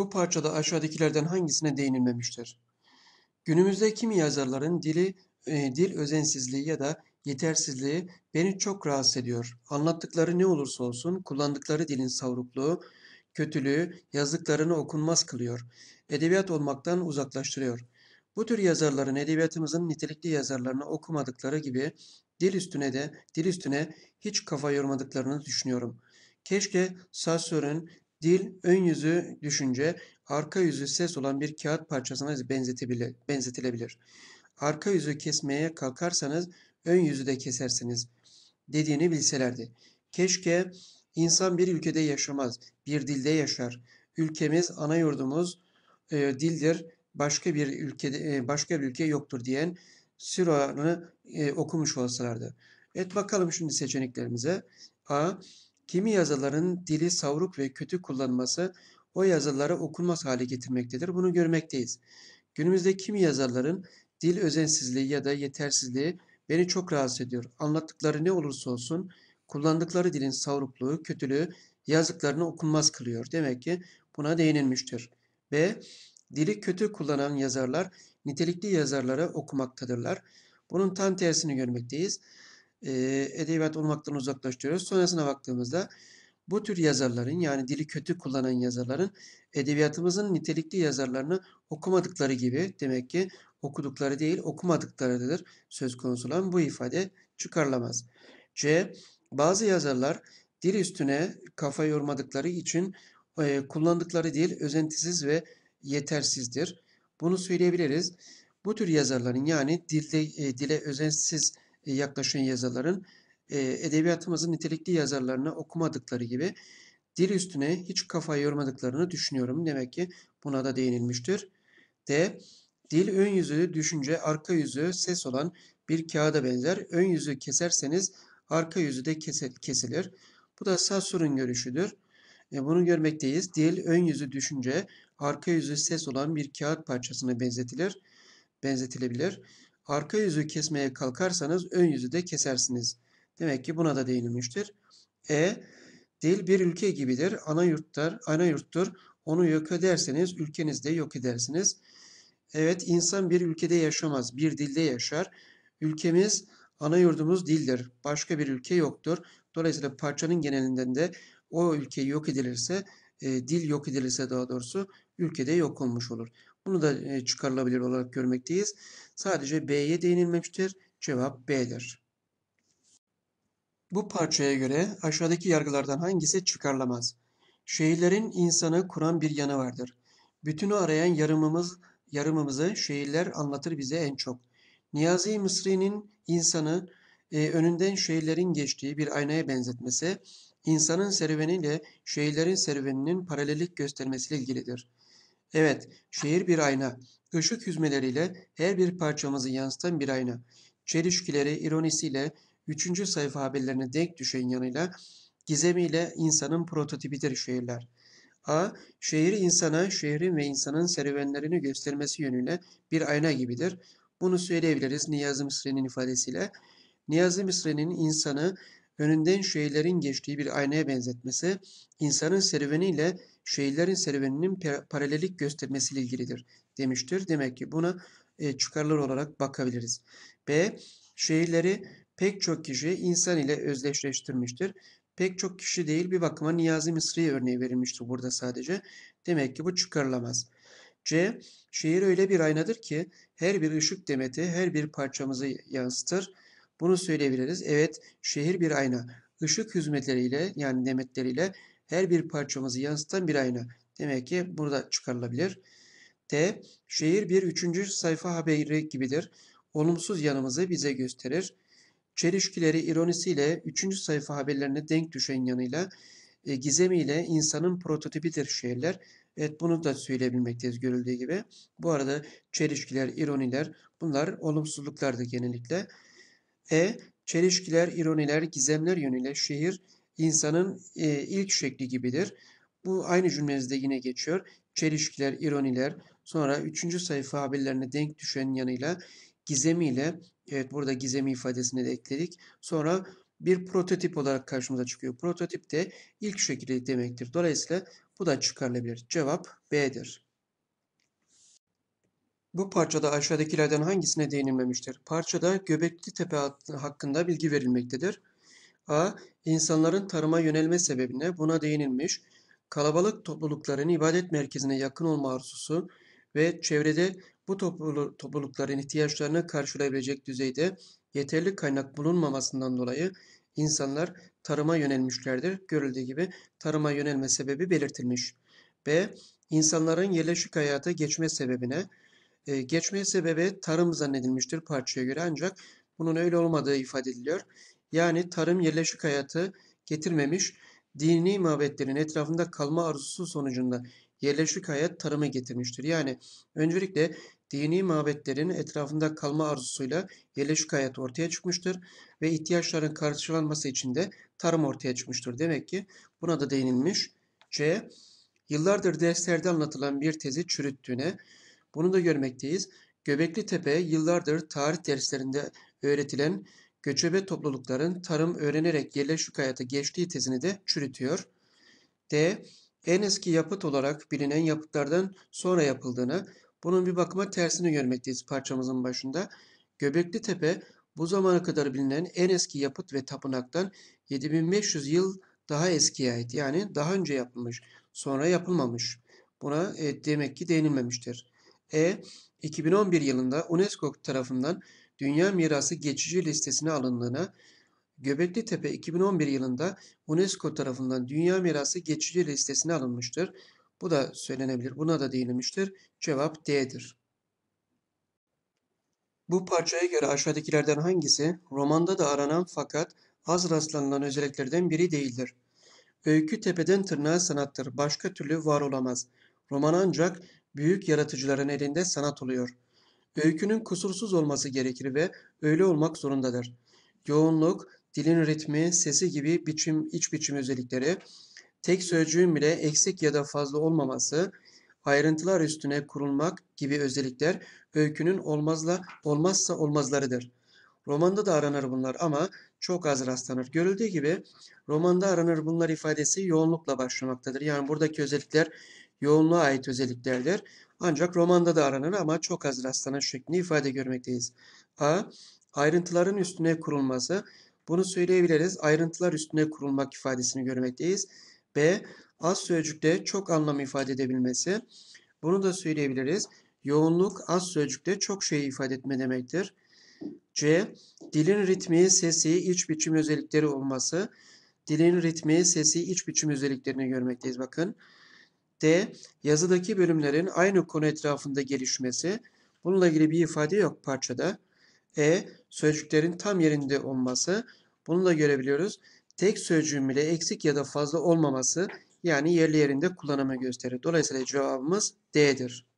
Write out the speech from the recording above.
Bu parçada aşağıdakilerden hangisine değinilmemiştir? Günümüzde kimi yazarların dili e, dil özensizliği ya da yetersizliği beni çok rahatsız ediyor. Anlattıkları ne olursa olsun kullandıkları dilin savrukluğu, kötülüğü yazdıklarını okunmaz kılıyor. Edebiyat olmaktan uzaklaştırıyor. Bu tür yazarların edebiyatımızın nitelikli yazarlarını okumadıkları gibi dil üstüne de dil üstüne hiç kafa yormadıklarını düşünüyorum. Keşke Sassör'ün Dil ön yüzü düşünce, arka yüzü ses olan bir kağıt parçasına benzetilebilir. Arka yüzü kesmeye kalkarsanız ön yüzü de kesersiniz dediğini bilselerdi. Keşke insan bir ülkede yaşamaz, bir dilde yaşar. Ülkemiz, ana yurdumuz e, dildir, başka bir ülkede e, başka bir ülke yoktur diyen Süran'ı e, okumuş olsalardı. Et bakalım şimdi seçeneklerimize. A. Kimi yazıların dili savruk ve kötü kullanması o yazıları okunmaz hale getirmektedir. Bunu görmekteyiz. Günümüzde kimi yazarların dil özensizliği ya da yetersizliği beni çok rahatsız ediyor. Anlattıkları ne olursa olsun kullandıkları dilin savrukluğu, kötülüğü yazdıklarını okunmaz kılıyor. Demek ki buna değinilmiştir. Ve dili kötü kullanan yazarlar nitelikli yazarları okumaktadırlar. Bunun tam tersini görmekteyiz e, edebiyat olmaktan uzaklaştırıyoruz. Sonrasına baktığımızda bu tür yazarların yani dili kötü kullanan yazarların edebiyatımızın nitelikli yazarlarını okumadıkları gibi demek ki okudukları değil okumadıklarıdır söz konusu olan bu ifade çıkarılamaz. C. Bazı yazarlar dil üstüne kafa yormadıkları için e, kullandıkları dil özentisiz ve yetersizdir. Bunu söyleyebiliriz. Bu tür yazarların yani dilde, e, dile özensiz e, yaklaşan yazarların e, edebiyatımızın nitelikli yazarlarını okumadıkları gibi dil üstüne hiç kafayı yormadıklarını düşünüyorum. Demek ki buna da değinilmiştir. D. Dil ön yüzü, düşünce, arka yüzü, ses olan bir kağıda benzer. Ön yüzü keserseniz arka yüzü de kesilir. Bu da Sasur'un görüşüdür. E, bunu görmekteyiz. Dil ön yüzü düşünce, arka yüzü ses olan bir kağıt parçasına benzetilir, benzetilebilir. Arka yüzü kesmeye kalkarsanız ön yüzü de kesersiniz. Demek ki buna da değinilmiştir. E. Dil bir ülke gibidir. Ana yurttur, ana yurttur. Onu yok ederseniz ülkenizde yok edersiniz. Evet insan bir ülkede yaşamaz. Bir dilde yaşar. Ülkemiz ana yurdumuz dildir. Başka bir ülke yoktur. Dolayısıyla parçanın genelinden de o ülke yok edilirse, e, dil yok edilirse daha doğrusu ülkede yok olmuş olur. Bunu da e, çıkarılabilir olarak görmekteyiz. Sadece B'ye değinilmemiştir. Cevap B'dir. Bu parçaya göre aşağıdaki yargılardan hangisi çıkarılamaz? Şehirlerin insanı kuran bir yanı vardır. Bütünü arayan yarımımız, yarımımızı şehirler anlatır bize en çok. Niyazi Mısri'nin insanı e, önünden şehirlerin geçtiği bir aynaya benzetmesi, insanın serüveniyle şehirlerin serüveninin paralellik göstermesiyle ilgilidir. Evet, şehir bir ayna. Işık hüzmeleriyle her bir parçamızı yansıtan bir ayna. Çelişkileri, ironisiyle, üçüncü sayfa haberlerine denk düşen yanıyla, gizemiyle insanın prototipidir şehirler. A. Şehir insana, şehrin ve insanın serüvenlerini göstermesi yönüyle bir ayna gibidir. Bunu söyleyebiliriz Niyazi Mısri'nin ifadesiyle. Niyazi Mısri'nin insanı önünden şehirlerin geçtiği bir aynaya benzetmesi, insanın serüveniyle şeylerin serüveninin paralellik göstermesiyle ilgilidir demiştir. Demek ki buna e, çıkarlar olarak bakabiliriz. B. Şehirleri pek çok kişi insan ile özdeşleştirmiştir. Pek çok kişi değil bir bakıma Niyazi Mısri örneği verilmiştir burada sadece. Demek ki bu çıkarılamaz. C. Şehir öyle bir aynadır ki her bir ışık demeti her bir parçamızı yansıtır. Bunu söyleyebiliriz. Evet şehir bir ayna. Işık hizmetleriyle yani demetleriyle her bir parçamızı yansıtan bir ayna. Demek ki burada çıkarılabilir. D. Şehir bir üçüncü sayfa haberi gibidir. Olumsuz yanımızı bize gösterir. Çelişkileri ironisiyle üçüncü sayfa haberlerine denk düşen yanıyla e, gizemiyle insanın prototipidir şehirler. Evet bunu da söyleyebilmekteyiz görüldüğü gibi. Bu arada çelişkiler, ironiler bunlar olumsuzluklardı genellikle. E. Çelişkiler, ironiler, gizemler yönüyle şehir insanın e, ilk şekli gibidir. Bu aynı cümlemizde yine geçiyor. Çelişkiler, ironiler, sonra üçüncü sayfa haberlerine denk düşen yanıyla gizemiyle, evet burada gizemi ifadesini de ekledik. Sonra bir prototip olarak karşımıza çıkıyor. Prototip de ilk şekli demektir. Dolayısıyla bu da çıkarılabilir. Cevap B'dir. Bu parçada aşağıdakilerden hangisine değinilmemiştir? Parçada Göbekli Tepe hakkında bilgi verilmektedir. A. İnsanların tarıma yönelme sebebine buna değinilmiş, kalabalık toplulukların ibadet merkezine yakın olma arzusu ve çevrede bu toplulukların ihtiyaçlarını karşılayabilecek düzeyde yeterli kaynak bulunmamasından dolayı insanlar tarıma yönelmişlerdir. Görüldüğü gibi tarıma yönelme sebebi belirtilmiş. B. İnsanların yerleşik hayata geçme sebebine, e, geçme sebebi tarım zannedilmiştir parçaya göre ancak bunun öyle olmadığı ifade ediliyor yani tarım yerleşik hayatı getirmemiş, dini mabetlerin etrafında kalma arzusu sonucunda yerleşik hayat tarımı getirmiştir. Yani öncelikle dini mabetlerin etrafında kalma arzusuyla yerleşik hayat ortaya çıkmıştır ve ihtiyaçların karşılanması için de tarım ortaya çıkmıştır. Demek ki buna da değinilmiş. C. Yıllardır derslerde anlatılan bir tezi çürüttüğüne bunu da görmekteyiz. Göbekli Tepe yıllardır tarih derslerinde öğretilen göçebe toplulukların tarım öğrenerek yerleşik hayata geçtiği tezini de çürütüyor. D. En eski yapıt olarak bilinen yapıtlardan sonra yapıldığını, bunun bir bakıma tersini görmekteyiz parçamızın başında. Göbekli Tepe bu zamana kadar bilinen en eski yapıt ve tapınaktan 7500 yıl daha eskiye ait. Yani daha önce yapılmış, sonra yapılmamış. Buna e, demek ki değinilmemiştir. E 2011 yılında UNESCO tarafından Dünya Mirası geçici listesine alındığına, Göbekli Tepe 2011 yılında UNESCO tarafından Dünya Mirası geçici listesine alınmıştır. Bu da söylenebilir. Buna da değinilmiştir. Cevap D'dir. Bu parçaya göre aşağıdakilerden hangisi romanda da aranan fakat az rastlanılan özelliklerden biri değildir? Öykü tepeden tırnağa sanattır. Başka türlü var olamaz. Roman ancak büyük yaratıcıların elinde sanat oluyor.'' Öykünün kusursuz olması gerekir ve öyle olmak zorundadır. Yoğunluk, dilin ritmi, sesi gibi biçim, iç biçim özellikleri, tek sözcüğün bile eksik ya da fazla olmaması, ayrıntılar üstüne kurulmak gibi özellikler öykünün olmazla olmazsa olmazlarıdır. Romanda da aranır bunlar ama çok az rastlanır. Görüldüğü gibi romanda aranır bunlar ifadesi yoğunlukla başlamaktadır. Yani buradaki özellikler yoğunluğa ait özelliklerdir. Ancak romanda da aranır ama çok az rastlanan şeklinde ifade görmekteyiz. A. Ayrıntıların üstüne kurulması. Bunu söyleyebiliriz. Ayrıntılar üstüne kurulmak ifadesini görmekteyiz. B. Az sözcükte çok anlam ifade edebilmesi. Bunu da söyleyebiliriz. Yoğunluk az sözcükte çok şey ifade etme demektir. C. Dilin ritmi, sesi, iç biçim özellikleri olması. Dilin ritmi, sesi, iç biçim özelliklerini görmekteyiz. Bakın. D. Yazıdaki bölümlerin aynı konu etrafında gelişmesi. Bununla ilgili bir ifade yok parçada. E. Sözcüklerin tam yerinde olması. Bunu da görebiliyoruz. Tek sözcüğün bile eksik ya da fazla olmaması yani yerli yerinde kullanımı gösterir. Dolayısıyla cevabımız D'dir.